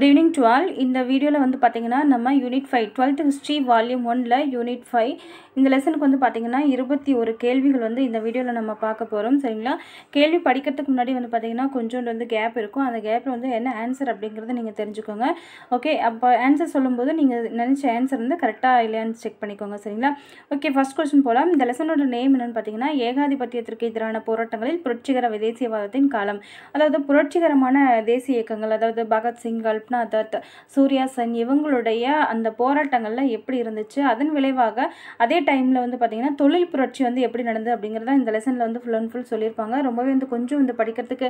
good evening twelve இந்த வீடியோவில் வந்து பார்த்திங்கன்னா நம்ம unit five twelfth history volume ஒனில் யூனிட் ஃபைவ் இந்த லெசனுக்கு வந்து பார்த்தீங்கன்னா இருபத்தி ஒரு கேள்விகள் வந்து இந்த வீடியோவில் நம்ம பார்க்க போகிறோம் சரிங்களா கேள்வி படிக்கிறதுக்கு முன்னாடி வந்து பார்த்தீங்கன்னா கொஞ்சோண்டு வந்து கேப் இருக்கும் அந்த கேப்பில் வந்து என்ன ஆன்சர் அப்படிங்கிறத நீங்கள் தெரிஞ்சுக்கோங்க ஓகே அப்போ ஆன்சர் சொல்லும்போது நீங்கள் நினச்ச ஆன்சர் வந்து கரெக்டாக இல்லையான்னு செக் பண்ணிக்கோங்க சரிங்களா ஓகே ஃபஸ்ட் கொஸ்டின் போகலாம் இந்த லெசனோட நேம் என்னென்னு பார்த்தீங்கன்னா ஏகாதிபத்தியத்திற்கு எதிரான போராட்டங்களில் புரட்சிகர தேசியவாதத்தின் காலம் அதாவது புரட்சிகரமான தேசிய இயக்கங்கள் அதாவது பகத்சிங்கள் கல்பனா தத் சூர்யா சன் இவங்களுடைய அந்த போராட்டங்கள்ல எப்படி இருந்துச்சு அதன் விளைவாக அதே டைமில் வந்து பார்த்திங்கன்னா தொழில் புரட்சி வந்து எப்படி நடந்தது அப்படிங்கிறத இந்த லெசனில் வந்து ஃபுல் அண்ட் ஃபுல் சொல்லியிருப்பாங்க ரொம்பவே வந்து கொஞ்சம் வந்து படிக்கிறதுக்கு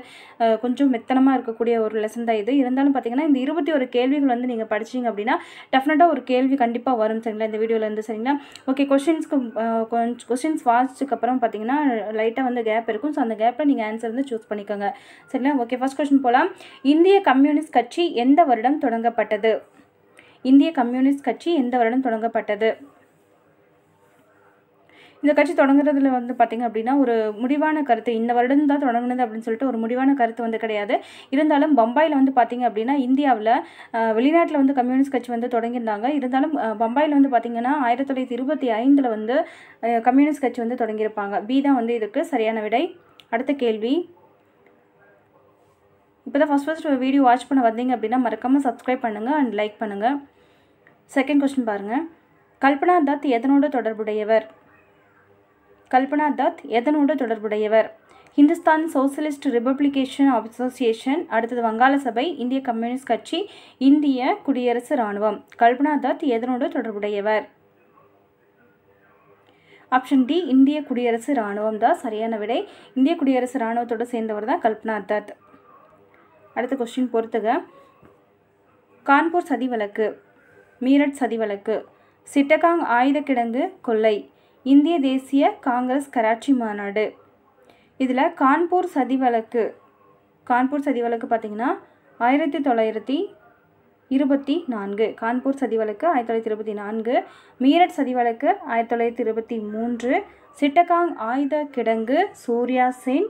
கொஞ்சம் மெத்தனமாக இருக்கக்கூடிய ஒரு லெசன் தான் இது இருந்தாலும் பார்த்தீங்கன்னா இந்த இருபத்தி ஒரு கேள்விகள் வந்து நீங்கள் படிச்சிங்க அப்படின்னா டெஃபினட்டாக ஒரு கேள்வி கண்டிப்பாக வரும் சரிங்களா இந்த வீடியோலேருந்து சரிங்களா ஓகே கொஷின்ஸ்க்கு கொஷின்ஸ் அப்புறம் பார்த்தீங்கன்னா லைட்டாக வந்து கேப் இருக்கும் ஸோ அந்த கேப்பில் நீங்கள் ஆன்சர் வந்து சூஸ் பண்ணிக்கோங்க சரிங்களா ஓகே ஃபர்ஸ்ட் கொஷின் போகலாம் இந்திய கம்யூனிஸ்ட் கட்சி எந்த எந்த வருடம் தொடங்கப்பட்டது இந்திய கம்யூனிஸ்ட் கட்சி எந்த வருடம் தொடங்கப்பட்டது இந்த கட்சி தொடங்குறதுல வந்து பார்த்திங்க அப்படின்னா ஒரு முடிவான கருத்து இந்த வருடம் தான் தொடங்கினது அப்படின்னு சொல்லிட்டு ஒரு முடிவான கருத்து வந்து கிடையாது இருந்தாலும் பம்பாயில் வந்து பார்த்திங்க அப்படின்னா இந்தியாவில் வெளிநாட்டில் வந்து கம்யூனிஸ்ட் கட்சி வந்து தொடங்கியிருந்தாங்க இருந்தாலும் பம்பாயில் வந்து பார்த்திங்கன்னா ஆயிரத்தி தொள்ளாயிரத்தி இருபத்தி ஐந்தில் வந்து கம்யூனிஸ்ட் கட்சி வந்து தொடங்கியிருப்பாங்க பி தான் வந்து இதுக்கு சரியான விடை அடுத்த கேள்வி இப்போ தான் ஃபஸ்ட் ஃபஸ்ட் வீடியோ வாட்ச் பண்ண வந்தீங்க அப்படின்னா மறக்காமல் சப்ஸ்கிரைப் பண்ணுங்கள் அண்ட் லைக் பண்ணுங்கள் செகண்ட் கொஸ்டின் பாருங்கள் கல்பனா தத் எதனோடு தொடர்புடையவர் கல்பனா தத் எதனோடு தொடர்புடையவர் ஹிந்துஸ்தான் சோசியலிஸ்ட் ரிபப்ளிகேஷன் அசோசியேஷன் அடுத்தது வங்காள சபை இந்திய கம்யூனிஸ்ட் கட்சி இந்திய குடியரசு இராணுவம் கல்பனா தத் எதனோடு தொடர்புடையவர் ஆப்ஷன் டி இந்திய குடியரசு இராணுவம் தான் சரியான விடை இந்திய குடியரசு இராணுவத்தோடு சேர்ந்தவர் தான் கல்பனா தத் அடுத்த கொஸ்டின் பொறுத்துக கான்பூர் சதி வழக்கு மீரட் சதி வழக்கு சிட்டகாங் ஆயுத கிடங்கு கொள்ளை இந்திய தேசிய காங்கிரஸ் கராச்சி மாநாடு இதில் கான்பூர் சதி வழக்கு கான்பூர் சதி வழக்கு பார்த்திங்கன்னா ஆயிரத்தி தொள்ளாயிரத்தி இருபத்தி நான்கு கான்பூர் சதி வழக்கு ஆயிரத்தி தொள்ளாயிரத்தி இருபத்தி நான்கு மீரட் சதி வழக்கு ஆயிரத்தி தொள்ளாயிரத்தி இருபத்தி மூன்று சிட்டகாங் ஆயுத கிடங்கு சூர்யா சென்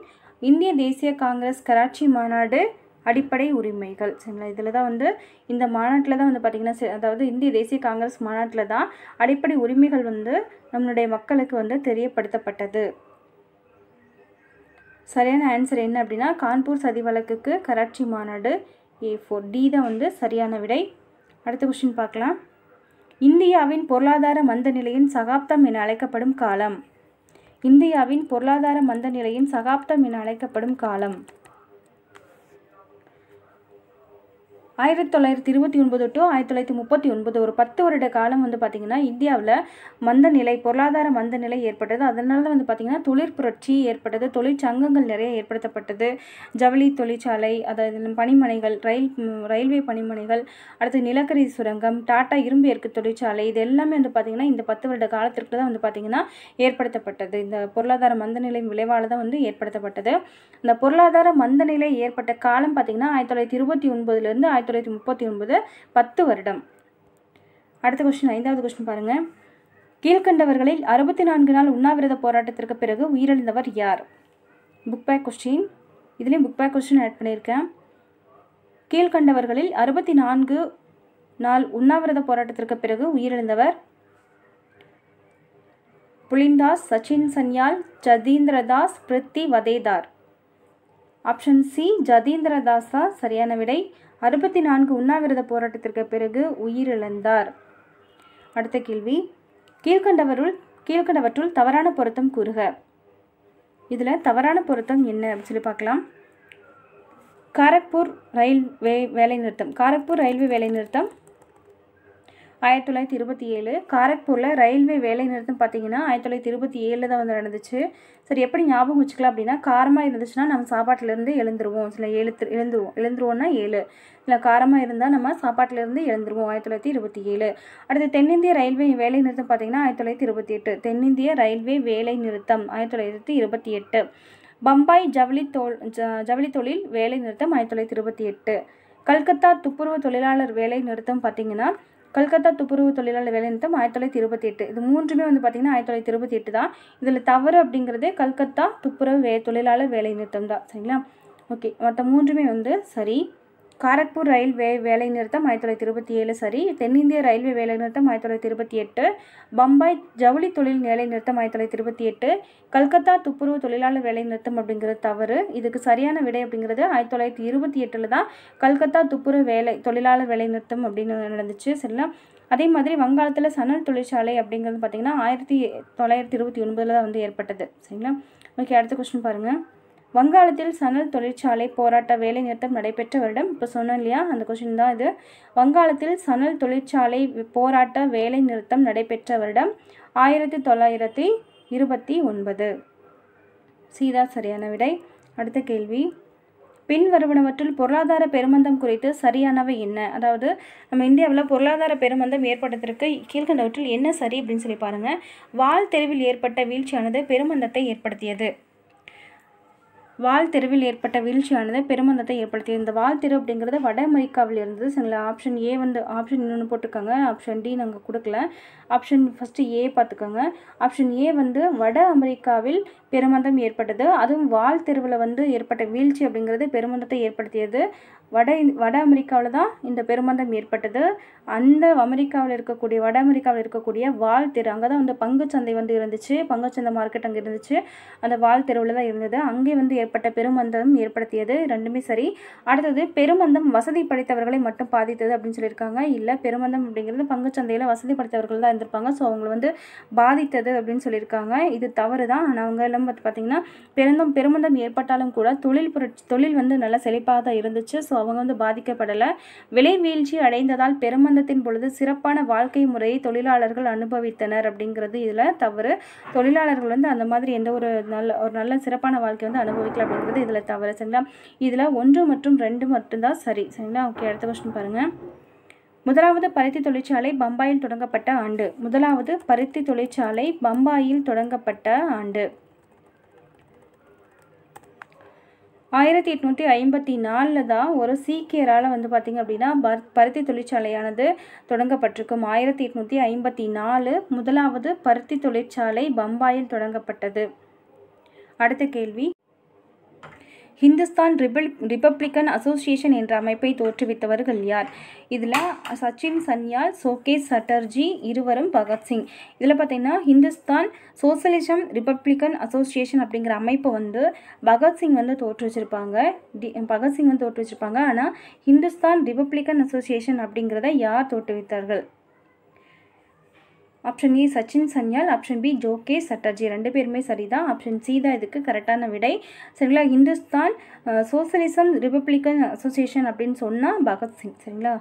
இந்திய தேசிய காங்கிரஸ் கராச்சி மாநாடு அடிப்படை உரிமைகள் சரிங்களா இதில் தான் வந்து இந்த மாநாட்டில் தான் வந்து பார்த்திங்கன்னா அதாவது இந்திய தேசிய காங்கிரஸ் மாநாட்டில் தான் அடிப்படை உரிமைகள் வந்து நம்மளுடைய மக்களுக்கு வந்து தெரியப்படுத்தப்பட்டது சரியான ஆன்சர் என்ன அப்படின்னா கான்பூர் சதி வழக்குக்கு கராச்சி மாநாடு ஏ ஃபோர் டி தான் வந்து சரியான விடை அடுத்த கொஷின் பார்க்கலாம் இந்தியாவின் பொருளாதார மந்த நிலையின் சகாப்தம் என அழைக்கப்படும் காலம் இந்தியாவின் பொருளாதார மந்த நிலையின் சகாப்தம் என அழைக்கப்படும் காலம் ஆயிரத்தி தொள்ளாயிரத்தி இருபத்தி ஒன்பது டு ஆயிரத்தி தொள்ளாயிரத்தி முப்பத்தி ஒன்பது ஒரு பத்து வருட காலம் வந்து பார்த்திங்கன்னா இந்தியாவில் மந்த நிலை பொருளாதார மந்த நிலை ஏற்பட்டது அதனால தான் வந்து பார்த்திங்கன்னா தொழிற் புரட்சி ஏற்பட்டது தொழிற்சங்கங்கள் நிறைய ஏற்படுத்தப்பட்டது ஜவுளி தொழிற்சாலை அதாவது பணிமனைகள் ரயில் ரயில்வே பணிமனைகள் அடுத்து நிலக்கரி சுரங்கம் டாட்டா இரும்பு ஏற்கு தொழிற்சாலை இது எல்லாமே வந்து பார்த்திங்கன்னா இந்த பத்து வருட காலத்திற்கு தான் வந்து பார்த்திங்கன்னா ஏற்படுத்தப்பட்டது இந்த பொருளாதார மந்த நிலையின் விளைவால் தான் வந்து ஏற்படுத்தப்பட்டது இந்த பொருளாதார மந்த நிலை ஏற்பட்ட காலம் பார்த்திங்கன்னா ஆயிரத்தி தொள்ளாயிரத்தி இருபத்தி ஒன்பதுலேருந்து ஆயிரத்தி தொள்ளாயிரத்தி முப்பத்தி ஒன்பது பத்து வருடம் அடுத்த கொஸ்டின் ஐந்தாவது கொஸ்டின் பாருங்க கீழ்கண்டவர்களில் அறுபத்தி நான்கு நாள் உண்ணாவிரத போராட்டத்திற்கு பிறகு உயிரிழந்தவர் யார் புக் பேக் கொஸ்டின் இதுலேயும் புக் பேக் கொஸ்டின் ஆட் பண்ணியிருக்கேன் கீழ்கண்டவர்களில் அறுபத்தி நான்கு நாள் உண்ணாவிரத போராட்டத்திற்கு பிறகு உயிரிழந்தவர் புலிந்தாஸ் சச்சின் சன்யால் ஜதீந்திரதாஸ் பிரித்தி வதேதார் ஆப்ஷன் சி ஜதீந்திரதாஸ் தான் சரியான விடை அறுபத்தி நான்கு உண்ணாவிரத போராட்டத்திற்கு பிறகு உயிரிழந்தார் அடுத்த கேள்வி கீழ்கண்டவருள் கீழ்கண்டவற்றுள் தவறான பொருத்தம் கூறுக இதில் தவறான பொருத்தம் என்ன அப்படின்னு சொல்லி பார்க்கலாம் காரக்பூர் ரயில்வே வேலைநிறுத்தம் காரக்பூர் ரயில்வே வேலைநிறுத்தம் ஆயிரத்தி தொள்ளாயிரத்தி இருபத்தி ஏழு காரக்பூரில் ரயில்வே வேலைநிறுத்தம் பார்த்தீங்கன்னா ஆயிரத்தி தொள்ளாயிரத்தி இருபத்தி ஏழில் தான் வந்து நடந்துச்சு சரி எப்படி ஞாபகம் வச்சுக்கலாம் அப்படின்னா காரமாக இருந்துச்சுன்னா நம்ம சாப்பாட்டிலேருந்து எழுந்துருவோம் சில எழுத்து எழுந்துருவோம் எழுந்துருவோம்னா ஏழு இல்லை காரமாக இருந்தால் நம்ம சாப்பாட்டிலேருந்து எழுந்துருவோம் ஆயிரத்தி தொள்ளாயிரத்தி இருபத்தி ஏழு அடுத்து தென்னிந்திய ரயில்வே வேலை நிறுத்தம் பார்த்திங்கன்னா ஆயிரத்தி தொள்ளாயிரத்தி இருபத்தி எட்டு தென்னிந்திய ரயில்வே வேலை நிறுத்தம் ஆயிரத்தி தொள்ளாயிரத்தி இருபத்தி எட்டு பம்பாய் ஜவுளி தொல் ஜவுளி தொழில் வேலை நிறுத்தம் ஆயிரத்தி தொள்ளாயிரத்தி இருபத்தி எட்டு கல்கத்தா துப்புரவு தொழிலாளர் வேலை நிறுத்தம் பார்த்திங்கன்னா கல்கத்தா துப்புரவு தொழிலாளர் வேலைநிறுத்தம் ஆயிரத்தி தொள்ளாயிரத்தி இருபத்தி எட்டு இது மூன்றுமே வந்து பார்த்திங்கன்னா ஆயிரத்தி தொள்ளாயிரத்தி இருபத்தி எட்டு தான் இதில் தவறு அப்படிங்கிறது கல்கத்தா துப்புரவு வே தொழிலாளர் வேலைநிறுத்தம் தான் சரிங்களா ஓகே மற்ற மூன்றுமே வந்து சரி காரக்பூர் ரயில்வே வேலைநிறுத்தம் ஆயிரத்தி தொள்ளாயிரத்தி இருபத்தி ஏழு சரி தென்னிந்திய ரயில்வே வேலைநிறுத்தம் ஆயிரத்தி தொள்ளாயிரத்தி இருபத்தி எட்டு பம்பாய் ஜவுளி தொழில் வேலைநிறுத்தம் ஆயிரத்தி தொள்ளாயிரத்தி இருபத்தி எட்டு கல்கத்தா துப்புரவு தொழிலாளர் வேலைநிறுத்தம் அப்படிங்கிறது தவறு இதுக்கு சரியான விடை அப்படிங்கிறது ஆயிரத்தி தொள்ளாயிரத்தி இருபத்தி எட்டில் தான் கல்கத்தா துப்புரவு வேலை தொழிலாளர் வேலைநிறுத்தம் அப்படின்னு நடந்துச்சு சரிங்களா அதே மாதிரி வங்காளத்தில் சணல் தொழிற்சாலை அப்படிங்கிறது பார்த்திங்கன்னா ஆயிரத்தி தொள்ளாயிரத்தி இருபத்தி ஒன்பதில் தான் வந்து ஏற்பட்டது சரிங்களா ஓகே அடுத்த கொஸ்டின் பாருங்கள் வங்காளத்தில் சணல் தொழிற்சாலை போராட்ட வேலை நிறுத்தம் நடைபெற்ற வருடம் இப்போ சொன்னோம் இல்லையா அந்த கொஷின் தான் இது வங்காளத்தில் சணல் தொழிற்சாலை போராட்ட வேலை நிறுத்தம் நடைபெற்ற வருடம் ஆயிரத்தி தொள்ளாயிரத்தி இருபத்தி ஒன்பது சீதா சரியான விடை அடுத்த கேள்வி பின்வருவனவற்றில் பொருளாதார பெருமந்தம் குறித்து சரியானவை என்ன அதாவது நம்ம இந்தியாவில் பொருளாதார பெருமந்தம் ஏற்பட்டதற்கு கீழ்கண்டவற்றில் என்ன சரி அப்படின்னு சொல்லி பாருங்கள் வால் தெருவில் ஏற்பட்ட வீழ்ச்சியானது பெருமந்தத்தை ஏற்படுத்தியது வால் தெருவில் ஏற்பட்ட வீழ்ச்சியானது பெருமந்தத்தை ஏற்படுத்தியது இந்த வால் தெரு அப்படிங்கிறது வட அமெரிக்காவில் இருந்தது சில ஆப்ஷன் ஏ வந்து ஆப்ஷன் இன்னொன்று போட்டுக்கோங்க ஆப்ஷன் டி நாங்கள் கொடுக்கல ஆப்ஷன் ஃபஸ்ட்டு ஏ பார்த்துக்கோங்க ஆப்ஷன் ஏ வந்து வட அமெரிக்காவில் பெருமந்தம் ஏற்பட்டது அதுவும் வால் தெருவில் வந்து ஏற்பட்ட வீழ்ச்சி அப்படிங்கிறது பெருமந்தத்தை ஏற்படுத்தியது வட வட அமெரிக்காவில் தான் இந்த பெருமந்தம் ஏற்பட்டது அந்த அமெரிக்காவில் இருக்கக்கூடிய வட அமெரிக்காவில் இருக்கக்கூடிய வால் தெரு அங்கே தான் வந்து பங்குச்சந்தை வந்து இருந்துச்சு பங்குச்சந்தை மார்க்கெட் அங்கே இருந்துச்சு அந்த வால் தெருவில் தான் இருந்தது அங்கே வந்து ஏற்பட்ட பெருமந்தம் ஏற்படுத்தியது ரெண்டுமே சரி அடுத்தது பெருமந்தம் வசதி படைத்தவர்களை மட்டும் பாதித்தது அப்படின்னு சொல்லியிருக்காங்க இல்லை பெருமந்தம் அப்படிங்கிறது பங்குச்சந்தையில் வசதி படைத்தவர்கள் தான் இருந்திருப்பாங்க ஸோ அவங்களை வந்து பாதித்தது அப்படின்னு சொல்லியிருக்காங்க இது தவறு தான் ஆனால் அவங்க எல்லாம் பார்த்தீங்கன்னா பெருந்தம் பெருமந்தம் ஏற்பட்டாலும் கூட தொழில் புரட்சி தொழில் வந்து நல்லா செழிப்பாக தான் இருந்துச்சு ஸோ அவங்க வந்து பாதிக்கப்படலை விலை வீழ்ச்சி அடைந்ததால் பெருமந்தத்தின் பொழுது சிறப்பான வாழ்க்கை முறையை தொழிலாளர்கள் அனுபவித்தனர் அப்படிங்கிறது இதில் தவறு தொழிலாளர்கள் வந்து அந்த மாதிரி எந்த ஒரு நல்ல ஒரு நல்ல சிறப்பான வாழ்க்கை வந்து அனுபவிக்க சர்க்கிள் அப்படிங்கிறது இதில் தவறு சரிங்களா இதில் ஒன்று மற்றும் ரெண்டு மட்டும்தான் சரி சரிங்களா ஓகே அடுத்த கொஸ்டின் பாருங்கள் முதலாவது பருத்தி தொழிற்சாலை பம்பாயில் தொடங்கப்பட்ட ஆண்டு முதலாவது பருத்தி தொழிற்சாலை பம்பாயில் தொடங்கப்பட்ட ஆண்டு ஆயிரத்தி எட்நூற்றி ஐம்பத்தி நாலில் தான் ஒரு சீக்கியரால் வந்து பார்த்திங்க அப்படின்னா பர் பருத்தி தொழிற்சாலையானது தொடங்கப்பட்டிருக்கும் ஆயிரத்தி எட்நூற்றி ஐம்பத்தி நாலு முதலாவது பருத்தி தொழிற்சாலை பம்பாயில் தொடங்கப்பட்டது அடுத்த கேள்வி ஹிந்துஸ்தான் ரிபல் ரிப்பப்ளிக்கன் அசோசியேஷன் என்ற அமைப்பை தோற்றுவித்தவர்கள் யார் இதில் சச்சின் சன்யால் சோகேஷ் சட்டர்ஜி இருவரும் பகத்சிங் இதில் பார்த்தீங்கன்னா ஹிந்துஸ்தான் சோசலிசம் ரிப்பப்ளிக்கன் அசோசியேஷன் அப்படிங்கிற அமைப்பை வந்து பகத்சிங் வந்து தோற்று வச்சுருப்பாங்க டி பகத்சிங் வந்து தோற்று வச்சுருப்பாங்க ஆனால் ஹிந்துஸ்தான் ரிப்பப்ளிக்கன் அசோசியேஷன் அப்படிங்கிறத யார் தோற்றுவித்தார்கள் option A Sachin Sanyal option B Jogesh Chatterjee ரெண்டு பேருமே சரிதான் ஆப்ஷன் சி தான் இதுக்கு கரெக்டான விடை சரிங்களா இந்துஸ்தான் சோசியலிசம் ரிப்பப்ளிக்கன் அசோசியேஷன் அப்படின்னு சொன்னால் பகத்சிங் சரிங்களா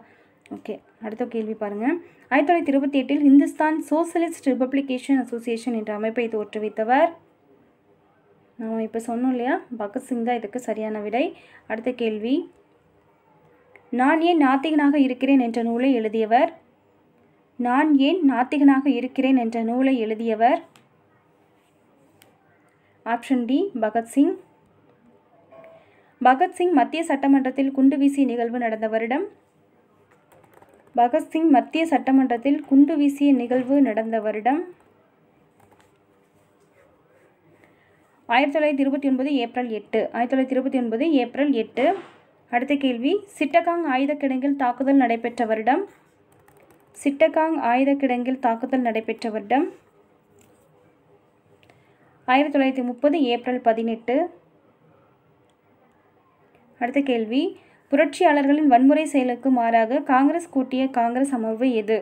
ஓகே அடுத்த கேள்வி பாருங்கள் ஆயிரத்தி தொள்ளாயிரத்தி இருபத்தி எட்டில் இந்துஸ்தான் சோசியலிஸ்ட் ரிப்பப்ளிகேஷன் அசோசியேஷன் என்ற அமைப்பை தோற்றுவித்தவர் நாம் இப்போ சொன்னோம் இல்லையா பகத்சிங் தான் இதுக்கு சரியான விடை அடுத்த கேள்வி நான் ஏன் நாத்திகனாக இருக்கிறேன் என்ற நூலை எழுதியவர் நான் ஏன் நாத்திகனாக இருக்கிறேன் என்ற நூலை எழுதியவர் ஆப்ஷன் டி பகத்சிங் பகத்சிங் மத்திய சட்டமன்றத்தில் குண்டு வீசிய நிகழ்வு நடந்த வருடம் பகத்சிங் மத்திய சட்டமன்றத்தில் குண்டு வீசிய நிகழ்வு நடந்த வருடம் ஆயிரத்தி தொள்ளாயிரத்தி இருபத்தி ஒன்பது ஏப்ரல் எட்டு ஆயிரத்தி தொள்ளாயிரத்தி இருபத்தி ஒன்பது ஏப்ரல் எட்டு அடுத்த கேள்வி சிட்டகாங் ஆயுதக்கிடங்கில் கிடங்கில் தாக்குதல் நடைபெற்ற வருடம் சிட்டகாங் ஆயுத கிடங்கில் தாக்குதல் நடைபெற்ற வருடம் ஆயிரத்தி தொள்ளாயிரத்தி முப்பது ஏப்ரல் பதினெட்டு அடுத்த கேள்வி புரட்சியாளர்களின் வன்முறை செயலுக்கு மாறாக காங்கிரஸ் கூட்டிய காங்கிரஸ் அமர்வு எது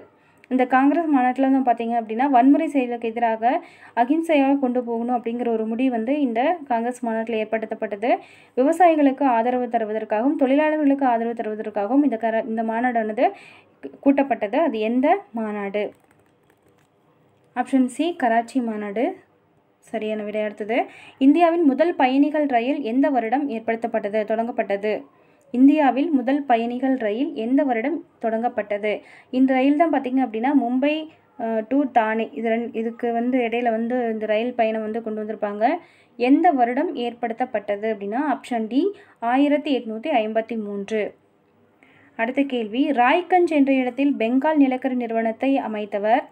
இந்த காங்கிரஸ் மாநாட்டில் வந்து பார்த்திங்க அப்படின்னா வன்முறை செயலுக்கு எதிராக அகிம்சையாக கொண்டு போகணும் அப்படிங்கிற ஒரு முடிவு வந்து இந்த காங்கிரஸ் மாநாட்டில் ஏற்படுத்தப்பட்டது விவசாயிகளுக்கு ஆதரவு தருவதற்காகவும் தொழிலாளர்களுக்கு ஆதரவு தருவதற்காகவும் இந்த கர இந்த மாநாடானது கூட்டப்பட்டது அது எந்த மாநாடு ஆப்ஷன் சி கராச்சி மாநாடு சரியான விடை இந்தியாவின் முதல் பயணிகள் ரயில் எந்த வருடம் ஏற்படுத்தப்பட்டது தொடங்கப்பட்டது இந்தியாவில் முதல் பயணிகள் ரயில் எந்த வருடம் தொடங்கப்பட்டது இந்த ரயில் தான் பார்த்திங்க அப்படின்னா மும்பை டு தானே இது ரெண்டு இதுக்கு வந்து இடையில வந்து இந்த ரயில் பயணம் வந்து கொண்டு வந்திருப்பாங்க எந்த வருடம் ஏற்படுத்தப்பட்டது அப்படின்னா ஆப்ஷன் டி ஆயிரத்தி எட்நூற்றி ஐம்பத்தி மூன்று அடுத்த கேள்வி ராய்கஞ்ச் என்ற இடத்தில் பெங்கால் நிலக்கரி நிறுவனத்தை அமைத்தவர்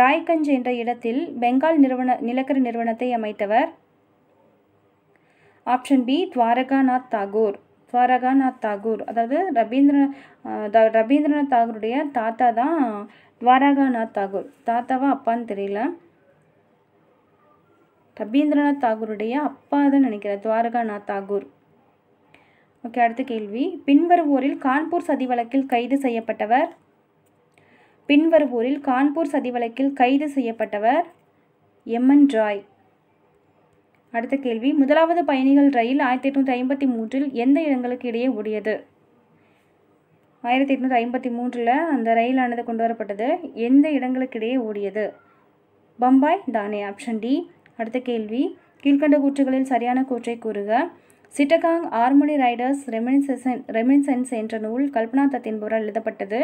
ராய்கஞ்ச் என்ற இடத்தில் பெங்கால் நிறுவன நிலக்கரி நிறுவனத்தை அமைத்தவர் ஆப்ஷன் பி துவாரகாநாத் தாகூர் துவாரகாநாத் தாகூர் அதாவது ரவீந்திர ரவீந்திரநாத் தாகூருடைய தாத்தா தான் துவாரகாநாத் தாகூர் தாத்தாவா அப்பான்னு தெரியல ரவீந்திரநாத் தாகூருடைய அப்பா தான் நினைக்கிறேன் துவாரகாநாத் தாகூர் ஓகே அடுத்த கேள்வி பின்வருவோரில் கான்பூர் சதி வழக்கில் கைது செய்யப்பட்டவர் பின்வருவோரில் கான்பூர் சதி வழக்கில் கைது செய்யப்பட்டவர் எம்என் ராய் அடுத்த கேள்வி முதலாவது பயணிகள் ரயில் ஆயிரத்தி எட்நூற்றி ஐம்பத்தி மூன்றில் எந்த இடங்களுக்கு இடையே ஓடியது ஆயிரத்தி எட்நூற்றி ஐம்பத்தி மூன்றில் அந்த ரயிலானது கொண்டு வரப்பட்டது எந்த இடங்களுக்கு இடையே ஓடியது பம்பாய் தானே ஆப்ஷன் டி அடுத்த கேள்வி கீழ்கண்ட கூற்றுகளில் சரியான கூற்றை கூறுக Chittagong armoury raiders reminiscence reminiscences என்ற நூல் கல்பனா தத்தின் என்பவரால் எழுதப்பட்டது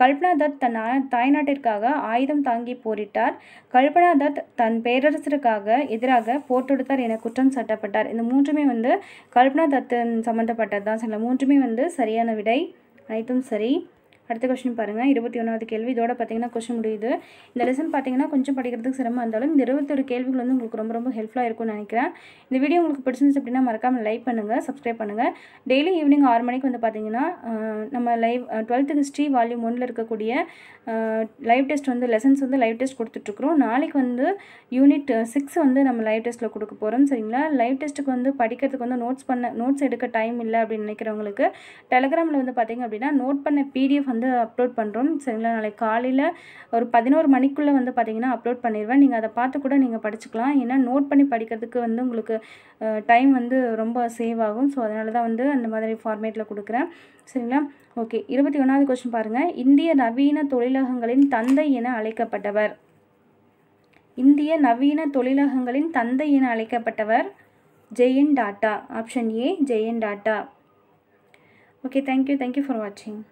கல்பனா தத் தன் தாய்நாட்டிற்காக ஆயுதம் தாங்கி போரிட்டார் கல்பனா தத் தன் பேரரசருக்காக எதிராக போர் என குற்றம் சாட்டப்பட்டார் இந்த மூன்றுமே வந்து கல்பனா தத்தன் சம்மந்தப்பட்டது தான் சில மூன்றுமே வந்து சரியான விடை அனைத்தும் சரி அடுத்த கொஸ்டின் பாருங்கள் இருபத்தி ஒன்றாவது கேள்வி இதோட பார்த்தீங்கன்னா கொஸ்டின் முடியுது இந்த லெசன் பார்த்தீங்கன்னா கொஞ்சம் படிக்கிறதுக்கு சிரமம் இருந்தாலும் இந்த இருபத்தொரு கேள்விகள் வந்து உங்களுக்கு ரொம்ப ரொம்ப ஹெல்ப்ஃபுல்லாக இருக்கும்னு நினைக்கிறேன் இந்த வீடியோ உங்களுக்கு பிடிச்சிருந்துச்சு அப்படின்னா மறக்காமல் லைக் பண்ணுங்கள் சப்ஸ்கிரைப் பண்ணுங்கள் டெய்லி ஈவினிங் ஆறு மணிக்கு வந்து பார்த்தீங்கன்னா நம்ம லைவ் டுவெல்த்து ஹிஸ்ட்ரி வால்யூம் ஒன்றில் இருக்கக்கூடிய லைவ் டெஸ்ட் வந்து லெசன்ஸ் வந்து லைவ் டெஸ்ட் கொடுத்துட்ருக்குறோம் நாளைக்கு வந்து யூனிட் சிக்ஸ் வந்து நம்ம லைவ் டெஸ்ட்டில் கொடுக்க போகிறோம் சரிங்களா லைவ் டெஸ்ட்டுக்கு வந்து படிக்கிறதுக்கு வந்து நோட்ஸ் பண்ண நோட்ஸ் எடுக்க டைம் இல்லை அப்படின்னு நினைக்கிறவங்களுக்கு டெலகிராமில் வந்து பார்த்திங்க அப்படின்னா நோட் பண்ண பிடிஎஃப் வந்து அப்லோட் பண்ணுறோம் சரிங்களா நாளைக்கு காலையில் ஒரு பதினோரு மணிக்குள்ளே வந்து பார்த்திங்கன்னா அப்லோட் பண்ணிடுவேன் நீங்கள் அதை பார்த்து கூட நீங்கள் படிச்சுக்கலாம் ஏன்னா நோட் பண்ணி படிக்கிறதுக்கு வந்து உங்களுக்கு டைம் வந்து ரொம்ப சேவ் ஆகும் ஸோ அதனால தான் வந்து அந்த மாதிரி ஃபார்மேட்டில் கொடுக்குறேன் சரிங்களா ஓகே இருபத்தி ஒன்றாவது கொஸ்டின் பாருங்கள் இந்திய நவீன தொழிலகங்களின் தந்தை என அழைக்கப்பட்டவர் இந்திய நவீன தொழிலகங்களின் தந்தை என அழைக்கப்பட்டவர் Jain Tata option A Jain Tata okay thank you thank you for வாட்சிங்